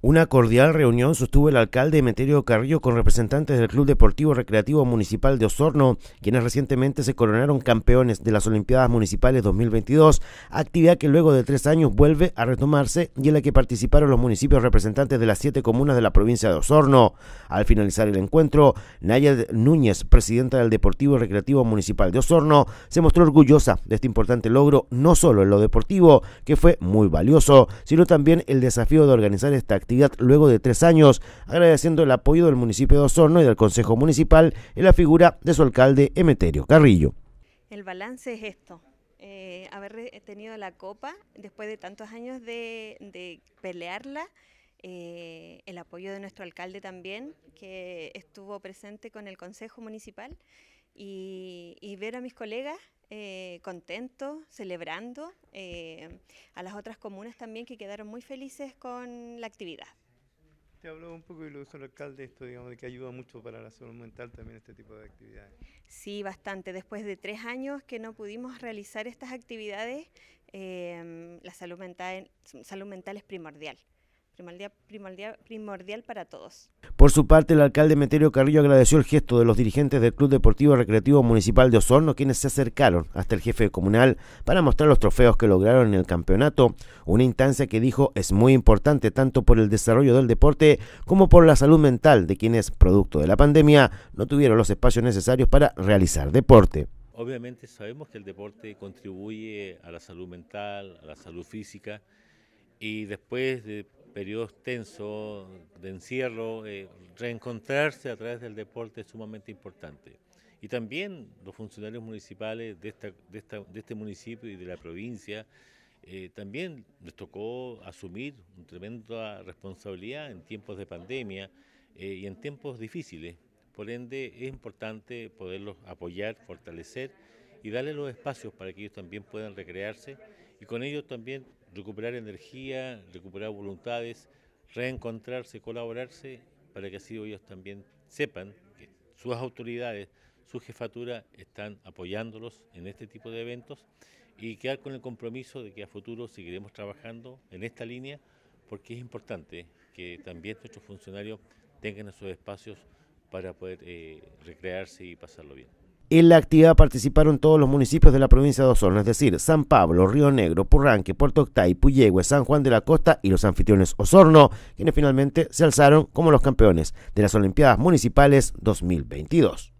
Una cordial reunión sostuvo el alcalde Emeterio Carrillo con representantes del Club Deportivo Recreativo Municipal de Osorno, quienes recientemente se coronaron campeones de las Olimpiadas Municipales 2022, actividad que luego de tres años vuelve a retomarse y en la que participaron los municipios representantes de las siete comunas de la provincia de Osorno. Al finalizar el encuentro, Naya Núñez, presidenta del Deportivo Recreativo Municipal de Osorno, se mostró orgullosa de este importante logro, no solo en lo deportivo, que fue muy valioso, sino también el desafío de organizar esta actividad luego de tres años, agradeciendo el apoyo del municipio de Osorno y del Consejo Municipal en la figura de su alcalde Emeterio Carrillo. El balance es esto. Eh, haber tenido la copa después de tantos años de, pelearla, eh, el apoyo de nuestro alcalde también, que estuvo presente con el Consejo Municipal y, ver a mis colegas eh, contentos, celebrando, eh, a las otras comunas también que quedaron muy felices con la actividad. Te habló un poco y lo dijo el alcalde esto, digamos, de que ayuda mucho para la salud mental también este tipo de actividades. Sí, bastante. Después de tres años que no pudimos realizar estas actividades, eh, la salud mental, salud mental es primordial primordial, para todos. Por su parte, el alcalde Meterio Carrillo agradeció el gesto de los dirigentes del Club Deportivo Recreativo Municipal de Osorno, quienes se acercaron hasta el jefe comunal para mostrar los trofeos que lograron en el campeonato, una instancia que dijo es muy importante tanto por el desarrollo del deporte como por la salud mental de quienes, producto de la pandemia, no tuvieron los espacios necesarios para realizar deporte. Obviamente sabemos que el deporte contribuye a la salud mental, a la salud física y después de periodos tensos de encierro, eh, reencontrarse a través del deporte es sumamente importante. Y también los funcionarios municipales de, de, este municipio y de la provincia, eh, también les tocó asumir una tremenda responsabilidad en tiempos de pandemia eh, y en tiempos difíciles. Por ende, es importante poderlos apoyar, fortalecer y darles los espacios para que ellos también puedan recrearse y con ellos también recuperar energía, recuperar voluntades, reencontrarse, colaborarse, para que así ellos también sepan que sus autoridades, su jefatura están apoyándolos en este tipo de eventos y quedar con el compromiso de que a futuro seguiremos trabajando en esta línea porque es importante que también nuestros funcionarios tengan esos espacios para poder eh, recrearse y pasarlo bien. En la actividad participaron todos los municipios de la provincia de Osorno, es decir, San Pablo, Río Negro, Purranque, Puerto Octay, Puyehue, San Juan de la Costa y los anfitriones Osorno, quienes finalmente se alzaron como los campeones de las Olimpiadas Municipales 2022.